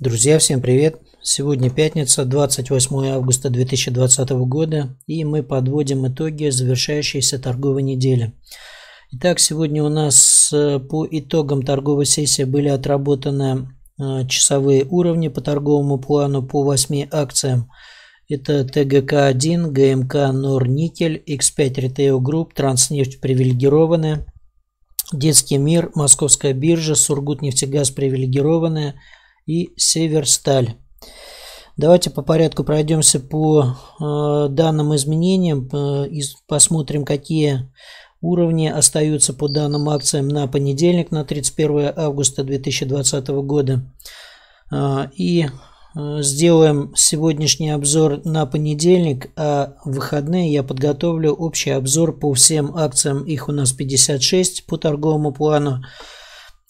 Друзья, всем привет! Сегодня пятница, 28 августа 2020 года, и мы подводим итоги завершающейся торговой недели. Итак, сегодня у нас э, по итогам торговой сессии были отработаны э, часовые уровни по торговому плану по 8 акциям. Это ТГК-1, ГМК Норникель, X5 Retail Group, Транснефть привилегированная, Детский мир, Московская биржа, Сургутнефтегаз привилегированная – и Северсталь. Давайте по порядку пройдемся по э, данным изменениям э, и посмотрим, какие уровни остаются по данным акциям на понедельник, на 31 августа 2020 года. Э, и э, сделаем сегодняшний обзор на понедельник, а в выходные я подготовлю общий обзор по всем акциям. Их у нас 56 по торговому плану.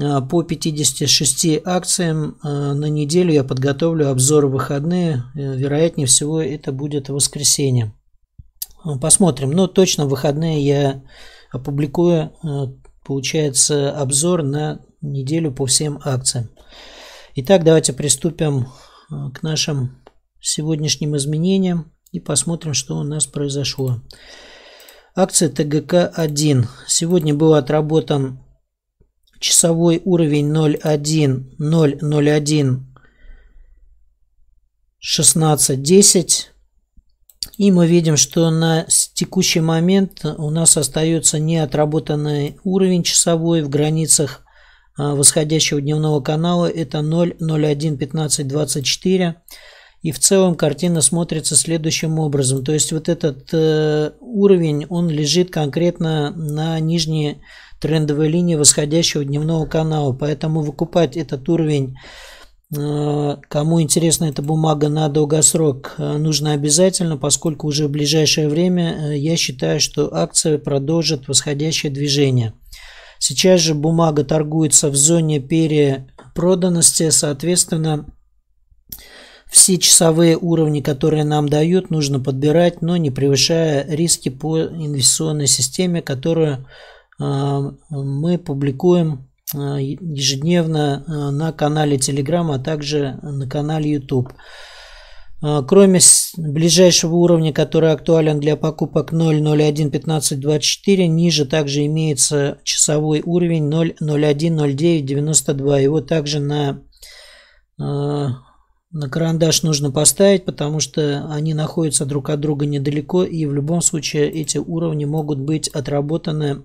А, по 56 акциям а, на неделю я подготовлю обзор выходные. Э, вероятнее всего это будет воскресенье. А, посмотрим. Но точно в выходные я опубликую, э, получается, обзор на неделю по всем акциям. Итак, давайте приступим э, к нашим сегодняшним изменениям и посмотрим, что у нас произошло. Акция ТГК-1. Сегодня был отработан часовой уровень 01001 1610. И мы видим, что на текущий момент у нас остается неотработанный уровень часовой в границах а, восходящего дневного канала. Это 0011524. И в целом картина смотрится следующим образом. То есть вот этот э, уровень, он лежит конкретно на нижней трендовой линии восходящего дневного канала. Поэтому выкупать этот уровень, э, кому интересна эта бумага на долгосрок, э, нужно обязательно, поскольку уже в ближайшее время э, я считаю, что акция продолжит восходящее движение. Сейчас же бумага торгуется в зоне перепроданности, соответственно, все часовые уровни, которые нам дают, нужно подбирать, но не превышая риски по инвестиционной системе, которую а, мы публикуем а, ежедневно а, на канале Telegram, а также на канале YouTube. Кроме ближайшего уровня, который актуален для покупок 0011524, ниже также имеется часовой уровень 0010992. Его также на, на карандаш нужно поставить, потому что они находятся друг от друга недалеко и в любом случае эти уровни могут быть отработаны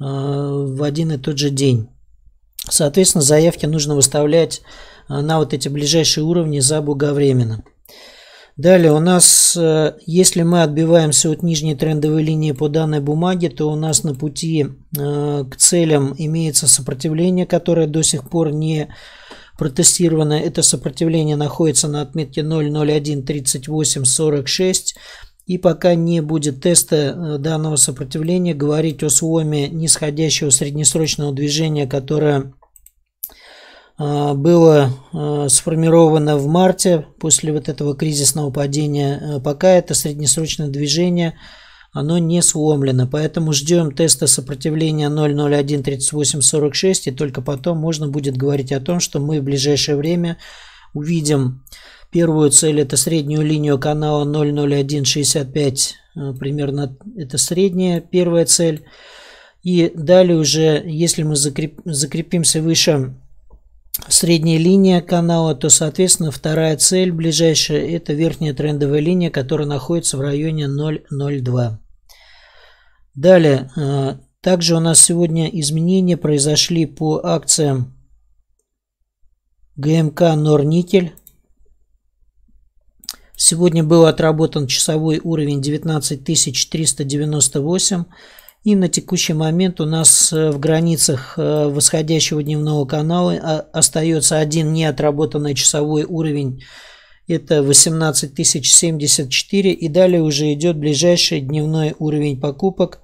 Э, в один и тот же день. Соответственно, заявки нужно выставлять э, на вот эти ближайшие уровни заблаговременно. Далее у нас, э, если мы отбиваемся от нижней трендовой линии по данной бумаге, то у нас на пути к целям имеется сопротивление, которое до сих пор не протестировано. Это сопротивление находится на отметке 0013846. И пока не будет теста э, данного сопротивления, говорить о сломе нисходящего среднесрочного движения, которое э, было э, сформировано в марте после вот этого кризисного падения, пока это среднесрочное движение, оно не сломлено. Поэтому ждем теста сопротивления 0013846 и только потом можно будет говорить о том, что мы в ближайшее время увидим Первую цель это среднюю линию канала 00165, э, примерно это средняя первая цель. И далее уже, если мы закреп, закрепимся выше средней линии канала, то, соответственно, вторая цель ближайшая – это верхняя трендовая линия, которая находится в районе 0,02. Далее, э, также у нас сегодня изменения произошли по акциям ГМК «Норникель». Сегодня был отработан часовой уровень 19398. И на текущий момент у нас э, в границах э, восходящего дневного канала а, остается один неотработанный часовой уровень. Это 18074. И далее уже идет ближайший дневной уровень покупок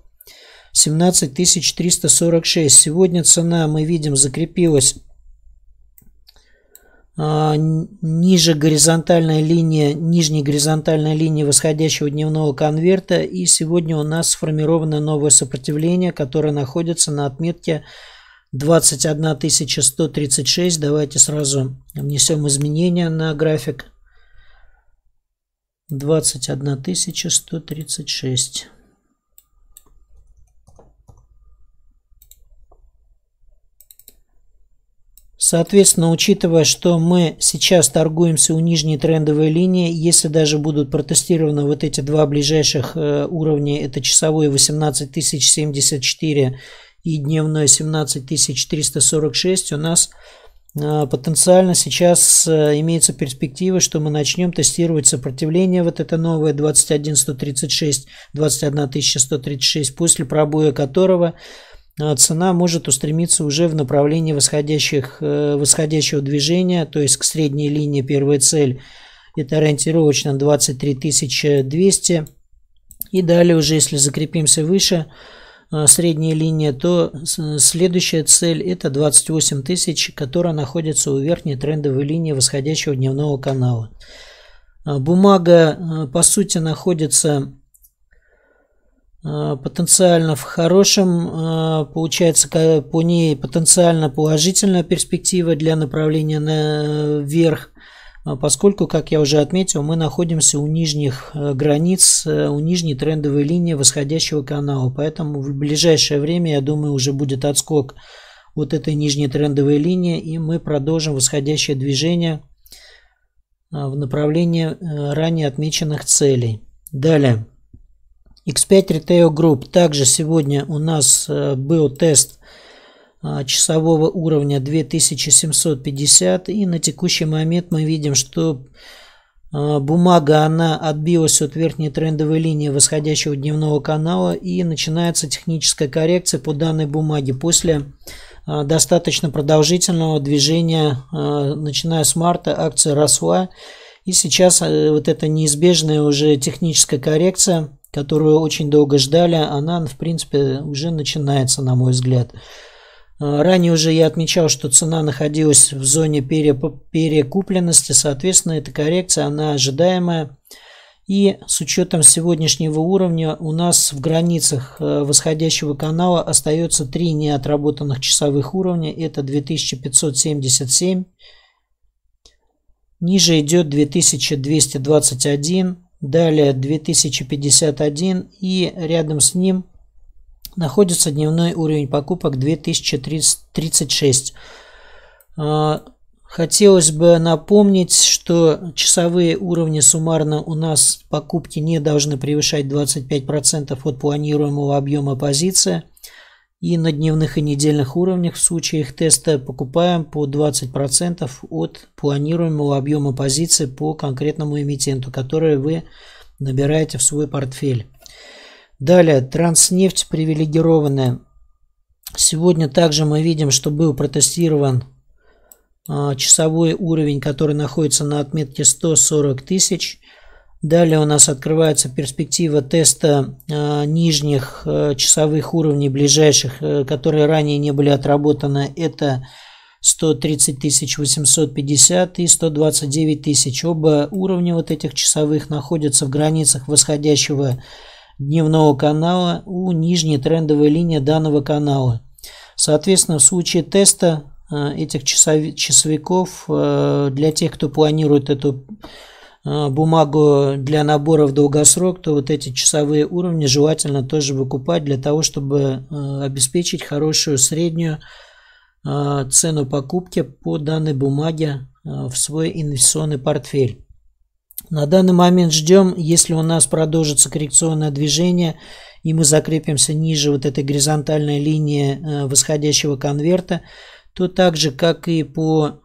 17346. Сегодня цена, мы видим, закрепилась а, ниже горизонтальная линия, нижней горизонтальной линии восходящего дневного конверта. И сегодня у нас сформировано новое сопротивление, которое находится на отметке 21 136. Давайте сразу внесем изменения на график. 21 136. Соответственно, учитывая, что мы сейчас торгуемся у нижней трендовой линии, если даже будут протестированы вот эти два ближайших э, уровня, это часовой 18074 и дневной 17346, у нас э, потенциально сейчас э, имеется перспектива, что мы начнем тестировать сопротивление, вот это новое 21136, 21136, после пробоя которого а цена может устремиться уже в направлении восходящих, э, восходящего движения, то есть к средней линии первая цель. Это ориентировочно 23 200. И далее уже, если закрепимся выше э, средней линии, то следующая цель это 28 тысяч, которая находится у верхней трендовой линии восходящего дневного канала. А бумага, э, по сути, находится Э, потенциально в хорошем, э, получается по ней потенциально положительная перспектива для направления наверх, а поскольку, как я уже отметил, мы находимся у нижних э, границ, у нижней трендовой линии восходящего канала, поэтому в ближайшее время, я думаю, уже будет отскок вот этой нижней трендовой линии, и мы продолжим восходящее движение в направлении ранее отмеченных целей. Далее. X5 Retail Group. Также сегодня у нас э, был тест а, часового уровня 2750 и на текущий момент мы видим, что а, бумага она отбилась от верхней трендовой линии восходящего дневного канала и начинается техническая коррекция по данной бумаге после а, достаточно продолжительного движения, начиная с марта акция росла и сейчас э, вот эта неизбежная уже техническая коррекция которую очень долго ждали, она, в принципе, уже начинается, на мой взгляд. А, ранее уже я отмечал, что цена находилась в зоне перекупленности, соответственно, эта коррекция, она ожидаемая. И с учетом сегодняшнего уровня у нас в границах э, восходящего канала остается три неотработанных часовых уровня. Это 2577. Ниже идет 2221 далее 2051 и рядом с ним находится дневной уровень покупок 2036. А, хотелось бы напомнить, что часовые уровни суммарно у нас покупки не должны превышать 25% от планируемого объема позиции – и на дневных и недельных уровнях в случае их теста покупаем по 20% от планируемого объема позиции по конкретному эмитенту, который вы набираете в свой портфель. Далее, транснефть привилегированная. Сегодня также мы видим, что был протестирован а, часовой уровень, который находится на отметке 140 тысяч – Далее у нас открывается перспектива теста э, нижних э, часовых уровней ближайших, э, которые ранее не были отработаны. Это 130 850 и 129 тысяч. Оба уровня вот этих часовых находятся в границах восходящего дневного канала у нижней трендовой линии данного канала. Соответственно, в случае теста этих часовиков для тех, кто планирует эту а, бумагу для набора в долгосрок, то вот эти часовые уровни желательно тоже выкупать для того, чтобы а, обеспечить хорошую среднюю а, цену покупки по данной бумаге в свой инвестиционный портфель. На данный момент ждем, если у нас продолжится коррекционное движение и мы закрепимся ниже вот этой горизонтальной линии восходящего конверта, то так же, как и по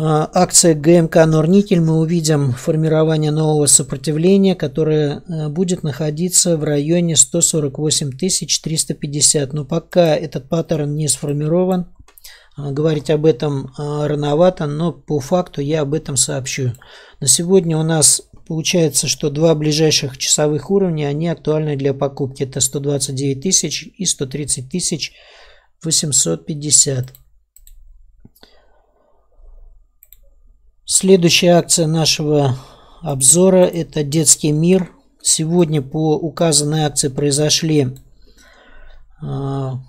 а, акции ГМК «Норникель» мы увидим формирование нового сопротивления, которое э, будет находиться в районе 148 350. Но пока этот паттерн не сформирован, а, говорить об этом а, рановато, но по факту я об этом сообщу. На сегодня у нас получается, что два ближайших часовых уровня, они актуальны для покупки. Это 129 тысяч и 130 тысяч 850. Следующая акция нашего обзора – это «Детский мир». Сегодня по указанной акции произошли а,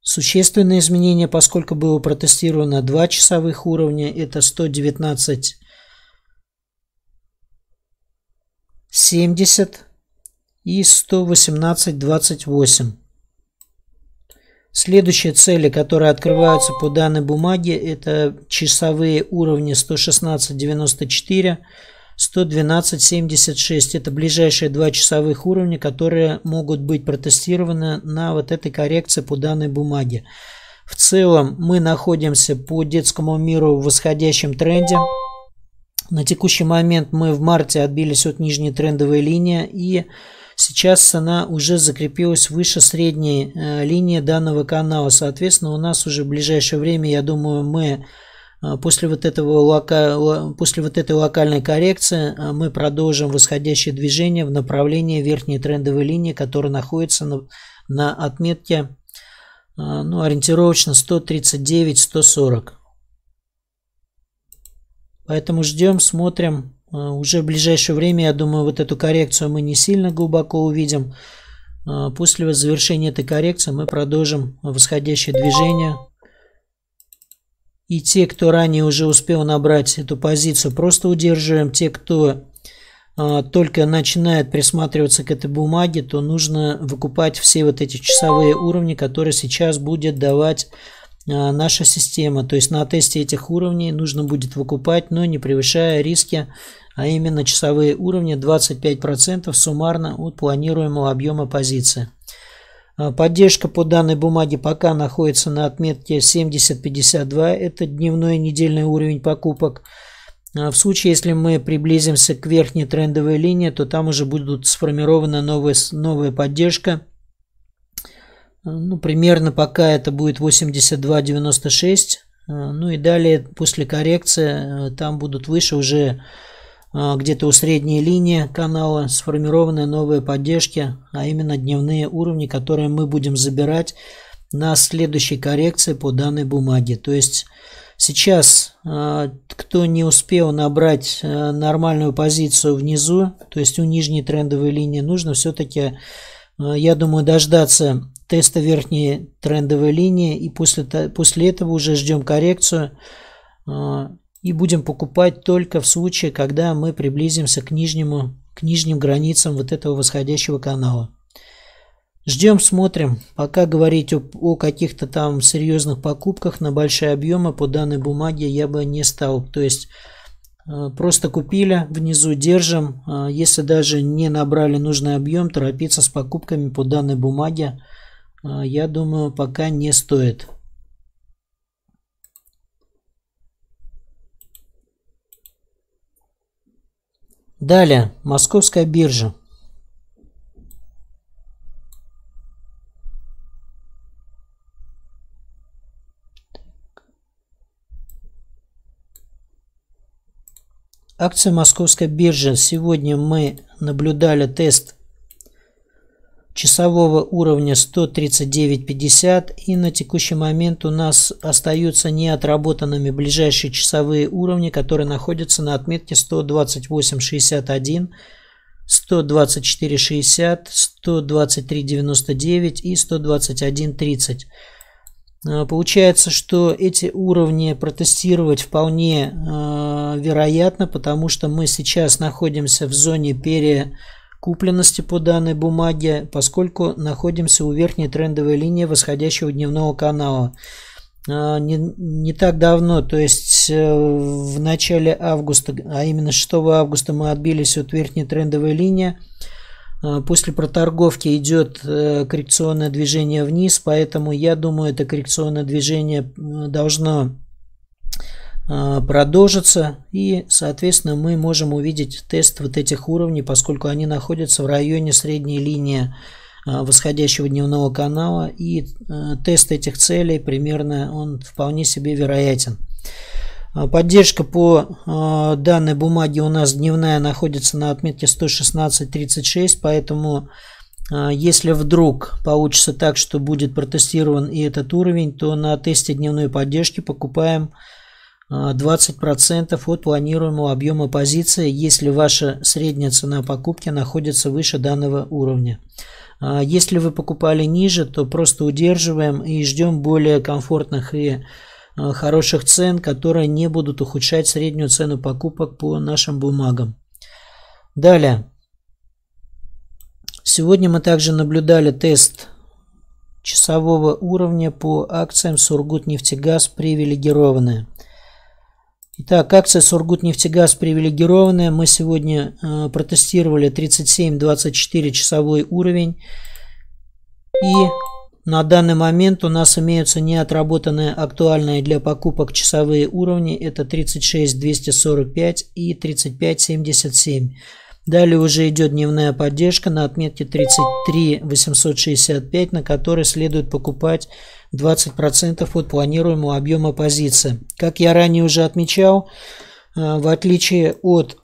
существенные изменения, поскольку было протестировано два часовых уровня. Это 119,70 и 118,28. Следующие цели, которые открываются по данной бумаге, это часовые уровни 116.94, 112.76. Это ближайшие два часовых уровня, которые могут быть протестированы на вот этой коррекции по данной бумаге. В целом мы находимся по детскому миру в восходящем тренде. На текущий момент мы в марте отбились от нижней трендовой линии и Сейчас она уже закрепилась выше средней э, линии данного канала. Соответственно, у нас уже в ближайшее время, я думаю, мы э, после вот, этого лока... после вот этой локальной коррекции э, мы продолжим восходящее движение в направлении верхней трендовой линии, которая находится на, на отметке ну, ориентировочно 139-140. Поэтому ждем, смотрим. А, уже в ближайшее время, я думаю, вот эту коррекцию мы не сильно глубоко увидим. А, после завершения этой коррекции мы продолжим восходящее движение. И те, кто ранее уже успел набрать эту позицию, просто удерживаем. Те, кто а, только начинает присматриваться к этой бумаге, то нужно выкупать все вот эти часовые уровни, которые сейчас будет давать наша система. То есть на тесте этих уровней нужно будет выкупать, но не превышая риски а именно часовые уровни 25% суммарно от планируемого объема позиции. А, поддержка по данной бумаге пока находится на отметке 70.52, это дневной и недельный уровень покупок. А, в случае, если мы приблизимся к верхней трендовой линии, то там уже будут сформирована новая, новая поддержка. А, ну, примерно пока это будет 82.96. Ну и далее после коррекции там будут выше уже а, где-то у средней линии канала сформированы новые поддержки, а именно дневные уровни, которые мы будем забирать на следующей коррекции по данной бумаге. То есть сейчас, а, кто не успел набрать э, нормальную позицию внизу, то есть у нижней трендовой линии, нужно все-таки, э, я думаю, дождаться теста верхней трендовой линии и после, после этого уже ждем коррекцию а, и будем покупать только в случае, когда мы приблизимся к, нижнему, к нижним границам вот этого восходящего канала. Ждем, смотрим. Пока говорить о, о каких-то там серьезных покупках на большие объемы по данной бумаге я бы не стал. То есть э, Просто купили, внизу держим. Э, если даже не набрали нужный объем, торопиться с покупками по данной бумаге, э, я думаю, пока не стоит. Далее, Московская биржа. Акции Московской биржи. Сегодня мы наблюдали тест часового уровня 139.50 и на текущий момент у нас остаются неотработанными ближайшие часовые уровни, которые находятся на отметке 128.61, 124.60, 123.99 и 121.30. А, получается, что эти уровни протестировать вполне э, вероятно, потому что мы сейчас находимся в зоне пере купленности по данной бумаге, поскольку находимся у верхней трендовой линии восходящего дневного канала. А, не, не так давно, то есть э, в начале августа, а именно 6 августа мы отбились от верхней трендовой линии. А, после проторговки идет э, коррекционное движение вниз, поэтому я думаю, это коррекционное движение должно а, продолжится и соответственно мы можем увидеть тест вот этих уровней поскольку они находятся в районе средней линии а, восходящего дневного канала и а, тест этих целей примерно он вполне себе вероятен поддержка по данной бумаге у нас дневная находится на отметке 116.36 поэтому если вдруг получится так что будет протестирован и этот уровень то на тесте дневной поддержки покупаем 20% а, от планируемого объема позиции, если ваша средняя цена покупки находится выше данного уровня. А, если вы покупали ниже, то просто удерживаем и ждем более комфортных и а, хороших цен, которые не будут ухудшать среднюю цену покупок по нашим бумагам. Далее. Сегодня мы также наблюдали тест часового уровня по акциям Сургутнефтегаз привилегированные. Итак, акция «Сургутнефтегаз привилегированная». Мы сегодня э, протестировали 37-24 часовой уровень. И на данный момент у нас имеются неотработанные актуальные для покупок часовые уровни. Это 36-245 и 35-77. Далее уже идет дневная поддержка на отметке 33-865, на которой следует покупать 20% от планируемого объема позиции. Как я ранее уже отмечал, э, в отличие от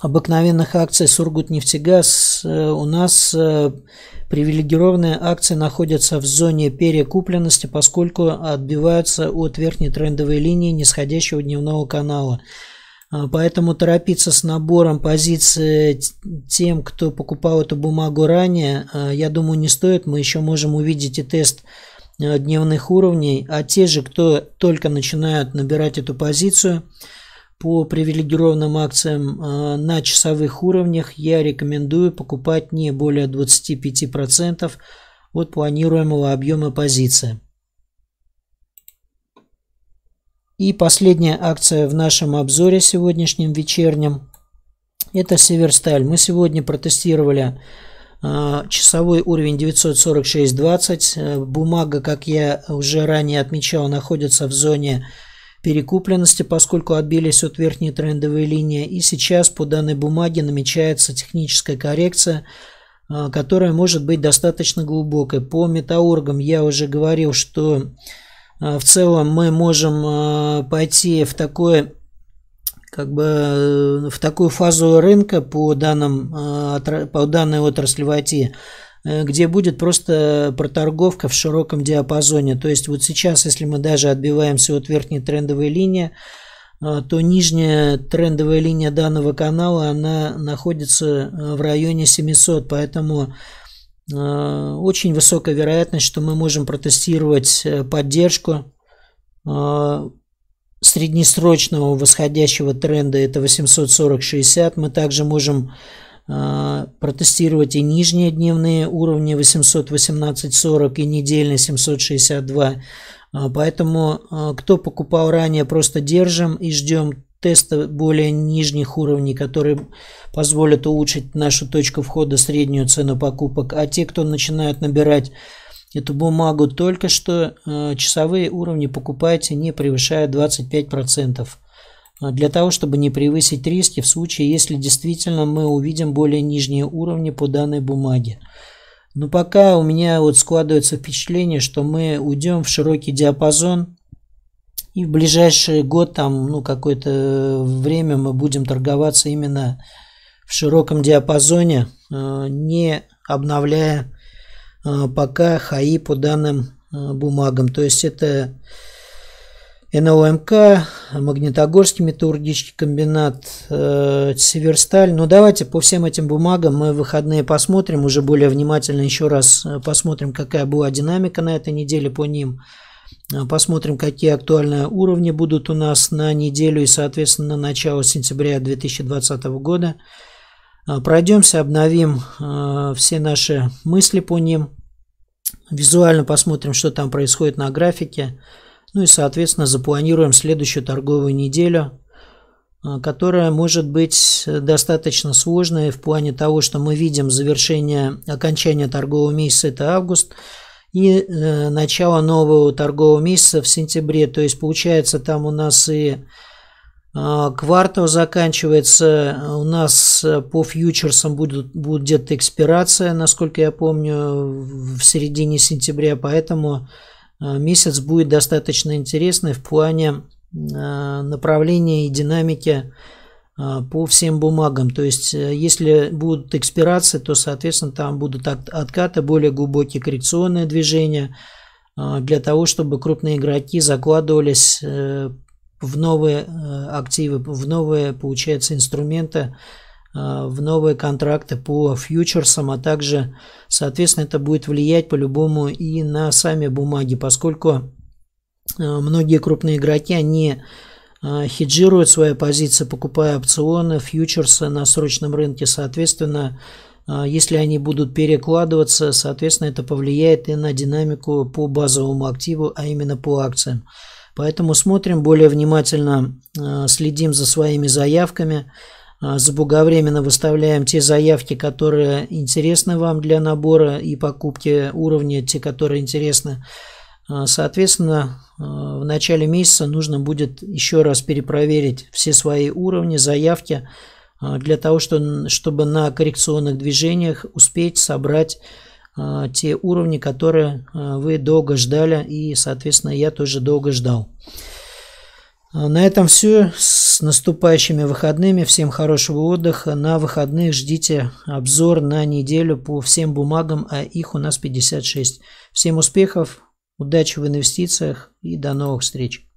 обыкновенных акций Сургутнефтегаз э, у нас э, привилегированные акции находятся в зоне перекупленности, поскольку отбиваются от верхней трендовой линии нисходящего дневного канала. Поэтому торопиться с набором позиций тем, кто покупал эту бумагу ранее, я думаю, не стоит. Мы еще можем увидеть и тест Э, дневных уровней, а те же, кто только начинают набирать эту позицию по привилегированным акциям э, на часовых уровнях, я рекомендую покупать не более 25% от планируемого объема позиции. И последняя акция в нашем обзоре сегодняшнем вечернем – это Северсталь. Мы сегодня протестировали а, часовой уровень 946.20. Э, бумага, как я уже ранее отмечал, находится в зоне перекупленности, поскольку отбились от верхней трендовой линии. И сейчас по данной бумаге намечается техническая коррекция, а, которая может быть достаточно глубокой. По метаоргам я уже говорил, что а, в целом мы можем пойти в такое как бы э, в такую фазу рынка по, данным, э, по данной отрасли в э, где будет просто проторговка в широком диапазоне. То есть вот сейчас, если мы даже отбиваемся от верхней трендовой линии, то нижняя трендовая линия данного канала, она находится в районе 700, поэтому очень высокая вероятность, что мы можем протестировать поддержку среднесрочного восходящего тренда, это 840-60, мы также можем а, протестировать и нижние дневные уровни 818.40 и недельный 762. А, поэтому а, кто покупал ранее, просто держим и ждем теста более нижних уровней, которые позволят улучшить нашу точку входа, среднюю цену покупок. А те, кто начинают набирать эту бумагу только что э, часовые уровни покупайте не превышая 25%. Э, для того, чтобы не превысить риски в случае, если действительно мы увидим более нижние уровни по данной бумаге. Но пока у меня вот складывается впечатление, что мы уйдем в широкий диапазон, и в ближайший год, там, ну, какое-то э, время мы будем торговаться именно в широком диапазоне, не обновляя а, пока ХАИ по данным а, бумагам. То есть это НОМК, Магнитогорский металлургический комбинат, э, Северсталь. Но давайте по всем этим бумагам мы в выходные посмотрим, уже более внимательно еще раз э, посмотрим, какая была динамика на этой неделе по ним. Э, посмотрим, какие актуальные уровни будут у нас на неделю и, соответственно, на начало сентября 2020 года. А, пройдемся, обновим а, все наши мысли по ним. Визуально посмотрим, что там происходит на графике. Ну и, соответственно, запланируем следующую торговую неделю, а, которая может быть достаточно сложной в плане того, что мы видим завершение окончания торгового месяца, это август, и э, начало нового торгового месяца в сентябре. То есть, получается, там у нас и а, квартал заканчивается, у нас э, по фьючерсам будет, будет где-то экспирация, насколько я помню, в середине сентября, поэтому э, месяц будет достаточно интересный в плане э, направления и динамики по всем бумагам. То есть, если будут экспирации, то, соответственно, там будут откаты, более глубокие коррекционные движения для того, чтобы крупные игроки закладывались в новые э, активы, в новые, получается, инструменты, э, в новые контракты по фьючерсам, а также, соответственно, это будет влиять по-любому и на сами бумаги, поскольку э, многие крупные игроки, они хеджируют свои позиции, покупая опционы, фьючерсы на срочном рынке, соответственно, если они будут перекладываться, соответственно, это повлияет и на динамику по базовому активу, а именно по акциям. Поэтому смотрим более внимательно, э, следим за своими заявками, э, заблаговременно выставляем те заявки, которые интересны вам для набора и покупки уровня, те, которые интересны. Э, соответственно, в начале месяца нужно будет еще раз перепроверить все свои уровни, заявки, для того, чтобы на коррекционных движениях успеть собрать а, те уровни, которые а, вы долго ждали, и, соответственно, я тоже долго ждал. А, на этом все. С наступающими выходными. Всем хорошего отдыха. На выходных ждите обзор на неделю по всем бумагам, а их у нас 56. Всем успехов, удачи в инвестициях и до новых встреч.